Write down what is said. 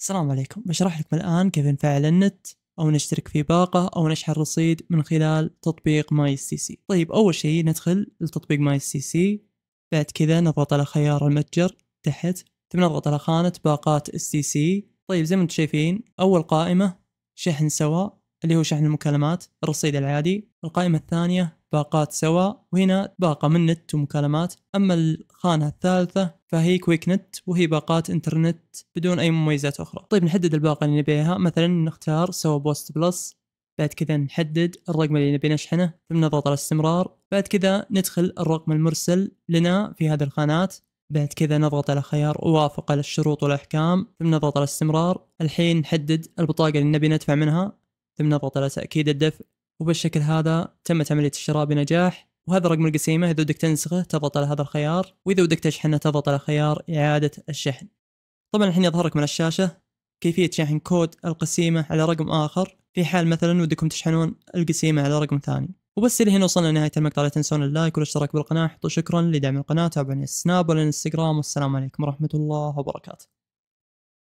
السلام عليكم بشرح لكم الآن كيف نفعل النت أو نشترك في باقة أو نشحن رصيد من خلال تطبيق ماي اس تي سي طيب أول شيء ندخل لتطبيق ماي اس تي سي بعد كذا نضغط على خيار المتجر تحت ثم نضغط على خانة باقات اس تي سي طيب زي ما انتم شايفين أول قائمة شحن سوا اللي هو شحن المكالمات الرصيد العادي القائمة الثانية باقات سوا وهنا باقة من نت ومكالمات أما الخانة الثالثة فهي كويك نت وهي باقات انترنت بدون اي مميزات اخرى طيب نحدد الباقه اللي نبيها مثلا نختار سوا بوست بلس بعد كذا نحدد الرقم اللي نبي نشحنه ثم نضغط على استمرار بعد كذا ندخل الرقم المرسل لنا في هذه الخانات بعد كذا نضغط على خيار أوافق على الشروط والأحكام ثم نضغط على استمرار الحين نحدد البطاقة اللي نبي ندفع منها ثم نضغط على تأكيد الدفع وبالشكل هذا تمت عملية الشراء بنجاح وهذا رقم القسيمة إذا ودك تنسخه تضغط على هذا الخيار وإذا ودك تشحنه تضغط على خيار إعادة الشحن طبعا الحين يظهر لكم على الشاشة كيفية شحن كود القسيمة على رقم آخر في حال مثلا ودكم تشحنون القسيمة على رقم ثاني وبس الى هنا وصلنا لنهاية المقطع لا تنسون اللايك والاشتراك بالقناة حطوا شكرا لدعم القناة تابعوني السناب والانستغرام والسلام عليكم ورحمة الله وبركاته